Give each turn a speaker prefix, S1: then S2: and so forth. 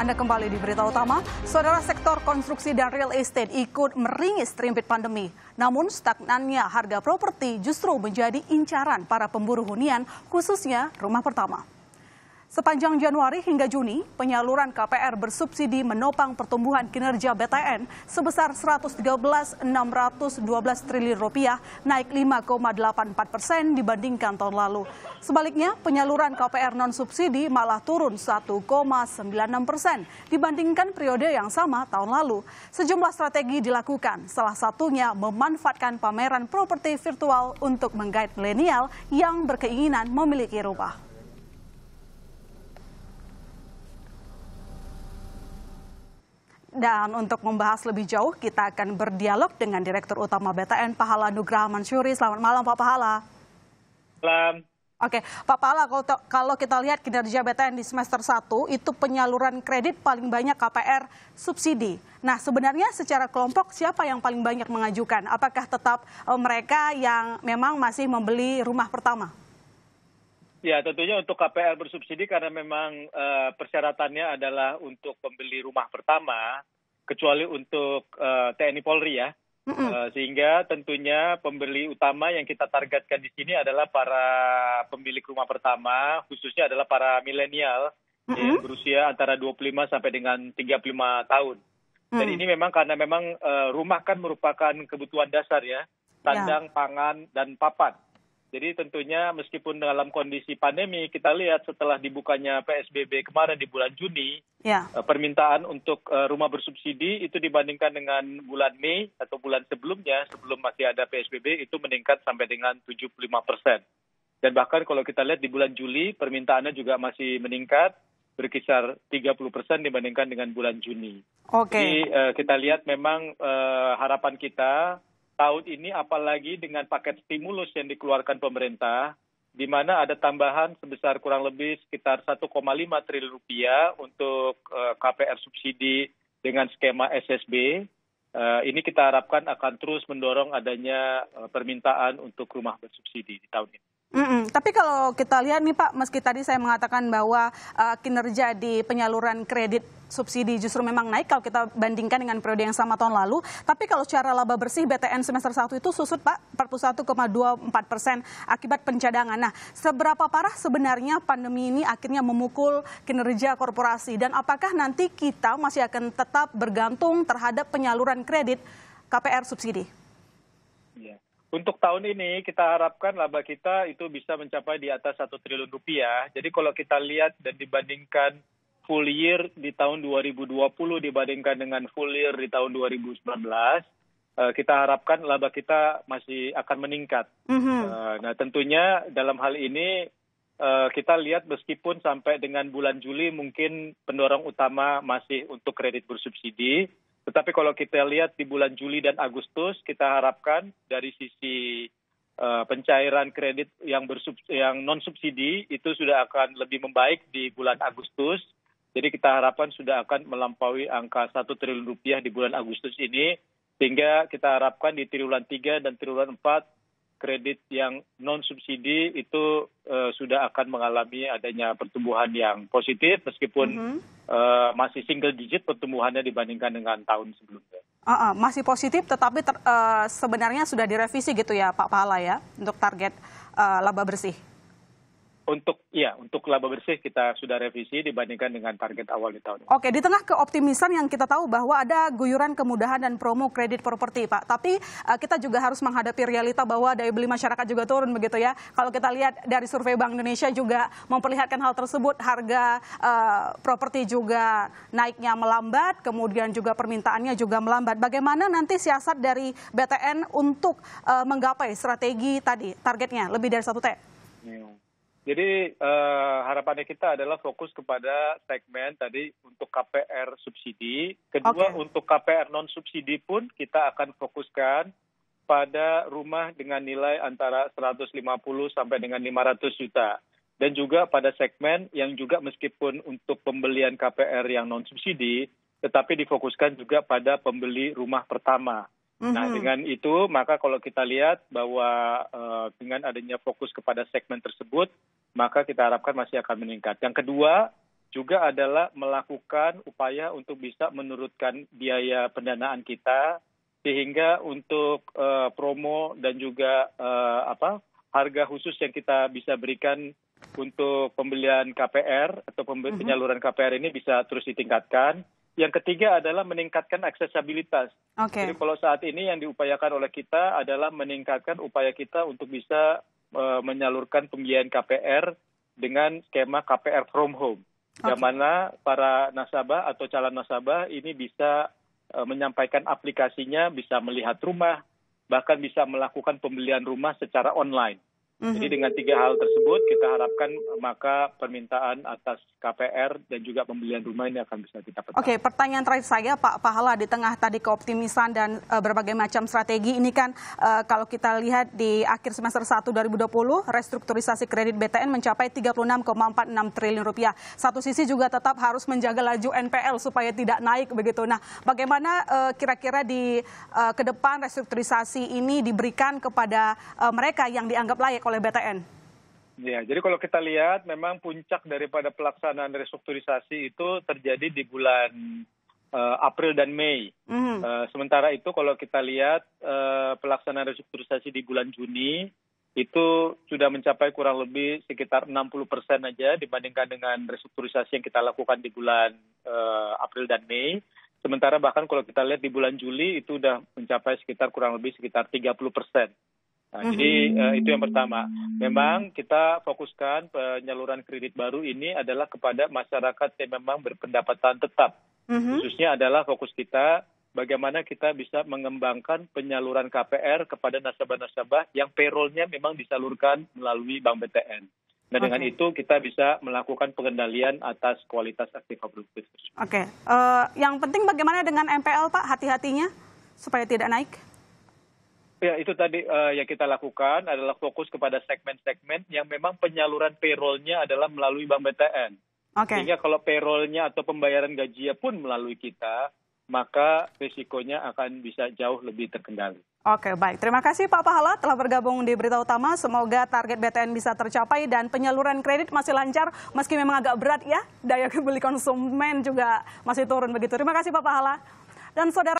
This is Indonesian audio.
S1: Anda kembali di berita utama, saudara sektor konstruksi dan real estate ikut meringis terimpit pandemi. Namun stagnannya harga properti justru menjadi incaran para pemburu hunian, khususnya rumah pertama. Sepanjang Januari hingga Juni, penyaluran KPR bersubsidi menopang pertumbuhan kinerja BTN sebesar 113.612 triliun rupiah, naik 5,84 persen dibandingkan tahun lalu. Sebaliknya, penyaluran KPR non-subsidi malah turun 1,96 persen dibandingkan periode yang sama tahun lalu. Sejumlah strategi dilakukan, salah satunya memanfaatkan pameran properti virtual untuk menggait milenial yang berkeinginan memiliki rumah. Dan untuk membahas lebih jauh, kita akan berdialog dengan Direktur Utama BTN Pahala Nugraha Mansuri. Selamat malam Pak Pahala. Selamat. Oke, Pak Pahala, kalau kita lihat kinerja BTN di semester 1, itu penyaluran kredit paling banyak KPR subsidi. Nah, sebenarnya secara kelompok siapa yang paling banyak mengajukan? Apakah tetap eh, mereka yang memang masih membeli rumah pertama?
S2: Ya, tentunya untuk KPR bersubsidi karena memang uh, persyaratannya adalah untuk pembeli rumah pertama, kecuali untuk uh, eh, TNI Polri ya. Mm -hmm. uh, sehingga tentunya pembeli utama yang kita targetkan di sini adalah para pemilik rumah pertama, khususnya adalah para milenial mm -hmm. yang berusia antara 25 sampai dengan 35 tahun. Mm. Dan ini memang karena memang uh, rumah kan merupakan kebutuhan dasar ya, tandang, ya. yeah. pangan, dan papan. Jadi tentunya meskipun dalam kondisi pandemi, kita lihat setelah dibukanya PSBB kemarin di bulan Juni, ya. Eh, permintaan untuk eh, rumah bersubsidi itu dibandingkan dengan bulan Mei atau bulan sebelumnya, sebelum masih ada PSBB, itu meningkat sampai dengan 75 persen. Dan bahkan kalau kita lihat di bulan Juli, permintaannya juga masih meningkat, berkisar 30 persen dibandingkan dengan bulan Juni. Okay. Jadi eh, kita lihat memang harapan kita tahun ini apalagi dengan paket stimulus yang dikeluarkan pemerintah di mana ada tambahan sebesar kurang lebih sekitar 1,5 triliun rupiah untuk eh, KPR subsidi dengan skema SSB. Eh, ini kita harapkan akan terus mendorong adanya eh, permintaan untuk rumah bersubsidi di tahun ini.
S1: Mm -mm. Tapi kalau kita lihat nih Pak, meski tadi saya mengatakan bahwa uh, kinerja di penyaluran kredit subsidi justru memang naik kalau kita bandingkan dengan periode yang sama tahun lalu. Tapi kalau secara laba bersih BTN semester 1 itu susut Pak 41,24 persen akibat pencadangan. Nah, seberapa parah sebenarnya pandemi ini akhirnya memukul kinerja korporasi dan apakah nanti kita masih akan tetap bergantung terhadap penyaluran kredit KPR subsidi?
S2: Yeah. Untuk tahun ini kita harapkan laba kita itu bisa mencapai di atas satu triliun rupiah. Jadi kalau kita lihat dan dibandingkan full year di tahun 2020 dibandingkan dengan full year di tahun 2019, eh, kita harapkan laba kita masih akan meningkat. Mm -hmm. Nah tentunya dalam hal ini eh, kita lihat meskipun sampai dengan bulan Juli mungkin pendorong utama masih untuk kredit bersubsidi, tetapi kalau kita lihat di bulan Juli dan Agustus, kita harapkan dari sisi uh, pencairan kredit yang yang non subsidi itu sudah akan lebih membaik di bulan Agustus. Jadi kita harapkan sudah akan melampaui angka satu triliun rupiah di bulan Agustus ini, sehingga kita harapkan di triwulan 3 dan triwulan 4 kredit yang non subsidi itu uh, sudah akan mengalami adanya pertumbuhan yang positif meskipun mm -hmm. uh, masih single digit pertumbuhannya dibandingkan dengan tahun sebelumnya.
S1: Uh -uh, masih positif tetapi ter, uh, sebenarnya sudah direvisi gitu ya Pak Pahala ya untuk target uh, laba bersih.
S2: Untuk ya, untuk laba bersih kita sudah revisi dibandingkan dengan target awal
S1: di tahun ini. Oke, di tengah keoptimisan yang kita tahu bahwa ada guyuran kemudahan dan promo kredit properti, Pak. Tapi uh, kita juga harus menghadapi realita bahwa daya beli masyarakat juga turun begitu ya. Kalau kita lihat dari survei Bank Indonesia juga memperlihatkan hal tersebut, harga uh, properti juga naiknya melambat, kemudian juga permintaannya juga melambat. Bagaimana nanti siasat dari BTN untuk uh, menggapai strategi tadi targetnya lebih dari satu T? Hmm.
S2: Jadi uh, harapannya kita adalah fokus kepada segmen tadi untuk KPR subsidi. Kedua okay. untuk KPR non subsidi pun kita akan fokuskan pada rumah dengan nilai antara 150 sampai dengan 500 juta. Dan juga pada segmen yang juga meskipun untuk pembelian KPR yang non subsidi, tetapi difokuskan juga pada pembeli rumah pertama. Nah, mm-hmm. dengan itu maka kalau kita lihat bahwa uh, dengan adanya fokus kepada segmen tersebut, maka kita harapkan masih akan meningkat. Yang kedua juga adalah melakukan upaya untuk bisa menurunkan biaya pendanaan kita sehingga untuk uh, promo dan juga uh, apa harga khusus yang kita bisa berikan untuk pembelian KPR atau mm-hmm. penyaluran KPR ini bisa terus ditingkatkan yang ketiga adalah meningkatkan aksesibilitas. Okay. Jadi kalau saat ini yang diupayakan oleh kita adalah meningkatkan upaya kita untuk bisa uh, menyalurkan pembiayaan KPR dengan skema KPR from home. Okay. Yang mana para nasabah atau calon nasabah ini bisa uh, menyampaikan aplikasinya, bisa melihat rumah, bahkan bisa melakukan pembelian rumah secara online.
S1: Jadi mhm. dengan tiga hal
S2: tersebut kita harapkan eh, maka permintaan atas KPR dan juga pembelian rumah ini akan bisa kita petakan.
S1: Oke, pertanyaan terakhir saya Pak Pahala di tengah tadi keoptimisan dan e, berbagai macam strategi ini kan e, kalau kita lihat di akhir semester 1 2020 restrukturisasi kredit BTN mencapai 36,46 triliun rupiah. Satu sisi juga tetap harus menjaga laju NPL supaya tidak naik begitu. Nah, bagaimana e, kira-kira di e, ke depan restrukturisasi ini diberikan kepada e, mereka yang dianggap layak oleh BTN?
S2: Ya, jadi kalau kita lihat memang puncak daripada pelaksanaan restrukturisasi itu terjadi di bulan uh, April dan Mei. Mm. Uh, sementara itu kalau kita lihat uh, pelaksanaan restrukturisasi di bulan Juni itu sudah mencapai kurang lebih sekitar 60 persen aja dibandingkan dengan restrukturisasi yang kita lakukan di bulan uh, April dan Mei. Sementara bahkan kalau kita lihat di bulan Juli itu sudah mencapai sekitar kurang lebih sekitar 30 persen. Nah, mm-hmm. Jadi uh, itu yang pertama. Memang kita fokuskan penyaluran kredit baru ini adalah kepada masyarakat yang memang berpendapatan tetap. Mm-hmm. Khususnya adalah fokus kita bagaimana kita bisa mengembangkan penyaluran KPR kepada nasabah-nasabah yang payrollnya memang disalurkan melalui Bank BTN. Nah, dengan okay. itu kita bisa melakukan pengendalian atas kualitas aktif produktif.
S1: Oke, okay. uh, eh, yang penting bagaimana dengan MPL Pak, hati-hatinya supaya tidak naik?
S2: Ya itu tadi uh, yang kita lakukan adalah fokus kepada segmen-segmen yang memang penyaluran payrollnya adalah melalui bank BTN. Okay. Sehingga kalau payrollnya atau pembayaran gajinya pun melalui kita, maka risikonya akan bisa jauh lebih terkendali.
S1: Oke, baik. Terima kasih Pak Pahala telah bergabung di Berita Utama. Semoga target BTN bisa tercapai dan penyaluran kredit masih lancar meski memang agak berat ya. Daya beli konsumen juga masih turun begitu. Terima kasih Pak Pahala. Dan saudara